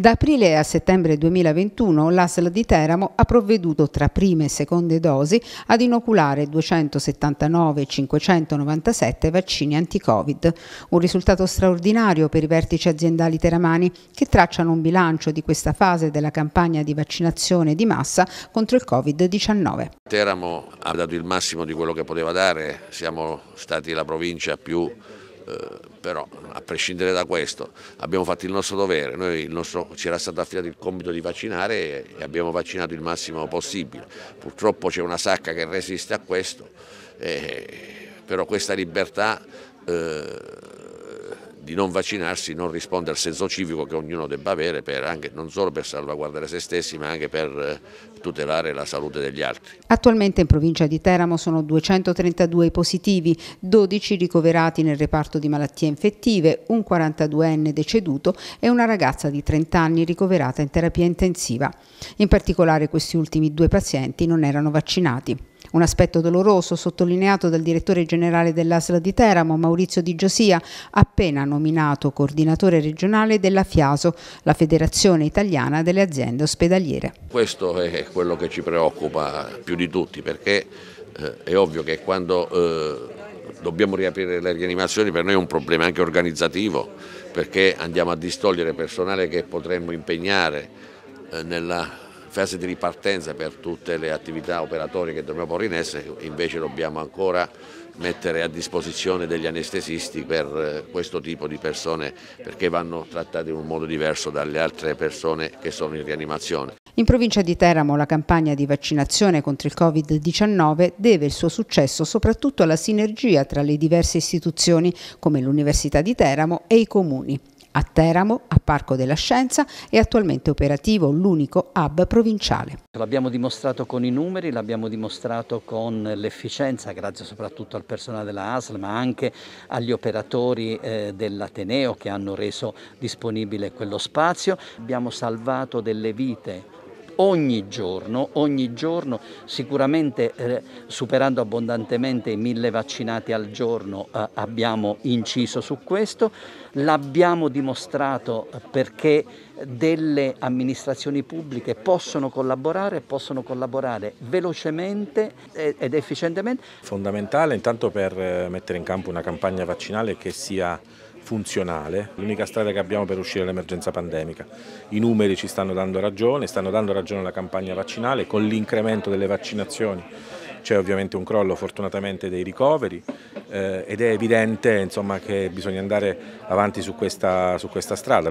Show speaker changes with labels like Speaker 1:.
Speaker 1: Da aprile a settembre 2021 l'ASL di Teramo ha provveduto tra prime e seconde dosi ad inoculare 279.597 vaccini anti-Covid, un risultato straordinario per i vertici aziendali teramani che tracciano un bilancio di questa fase della campagna di vaccinazione di massa contro il Covid-19.
Speaker 2: Teramo ha dato il massimo di quello che poteva dare, siamo stati la provincia più eh, però a prescindere da questo abbiamo fatto il nostro dovere, Noi, il nostro, ci era stato affidato il compito di vaccinare e abbiamo vaccinato il massimo possibile, purtroppo c'è una sacca che resiste a questo, eh, però questa libertà eh, di non vaccinarsi, non risponde al senso civico che ognuno debba avere anche, non solo per salvaguardare se stessi ma anche per eh, tutelare la salute degli altri.
Speaker 1: Attualmente in provincia di Teramo sono 232 i positivi, 12 ricoverati nel reparto di malattie infettive, un 42enne deceduto e una ragazza di 30 anni ricoverata in terapia intensiva. In particolare questi ultimi due pazienti non erano vaccinati. Un aspetto doloroso sottolineato dal direttore generale dell'ASL di Teramo, Maurizio Di Giosia, appena nominato coordinatore regionale della FIASO, la Federazione Italiana delle Aziende Ospedaliere.
Speaker 2: Questo è quello che ci preoccupa più di tutti perché eh, è ovvio che quando eh, dobbiamo riaprire le rianimazioni per noi è un problema anche organizzativo perché andiamo a distogliere personale che potremmo impegnare eh, nella fase di ripartenza per tutte le attività operatorie che dobbiamo porre in essere, invece dobbiamo ancora mettere a disposizione degli anestesisti per eh, questo tipo di persone perché vanno trattate in un modo diverso dalle altre persone che sono in rianimazione.
Speaker 1: In provincia di Teramo la campagna di vaccinazione contro il Covid-19 deve il suo successo soprattutto alla sinergia tra le diverse istituzioni come l'Università di Teramo e i comuni a Teramo, a Parco della Scienza è attualmente operativo l'unico hub provinciale.
Speaker 3: L'abbiamo dimostrato con i numeri, l'abbiamo dimostrato con l'efficienza, grazie soprattutto al personale della ASL, ma anche agli operatori eh, dell'Ateneo che hanno reso disponibile quello spazio. Abbiamo salvato delle vite ogni giorno, ogni giorno sicuramente eh, superando abbondantemente i mille vaccinati al giorno eh, abbiamo inciso su questo, l'abbiamo dimostrato eh, perché delle amministrazioni pubbliche possono collaborare, possono
Speaker 2: collaborare velocemente eh, ed efficientemente. Fondamentale intanto per eh, mettere in campo una campagna vaccinale che sia funzionale, l'unica strada che abbiamo per uscire dall'emergenza pandemica. I numeri ci stanno dando ragione, stanno dando ragione alla campagna vaccinale, con l'incremento delle vaccinazioni c'è ovviamente un crollo fortunatamente dei ricoveri
Speaker 1: eh, ed è evidente insomma, che bisogna andare avanti su questa, su questa strada.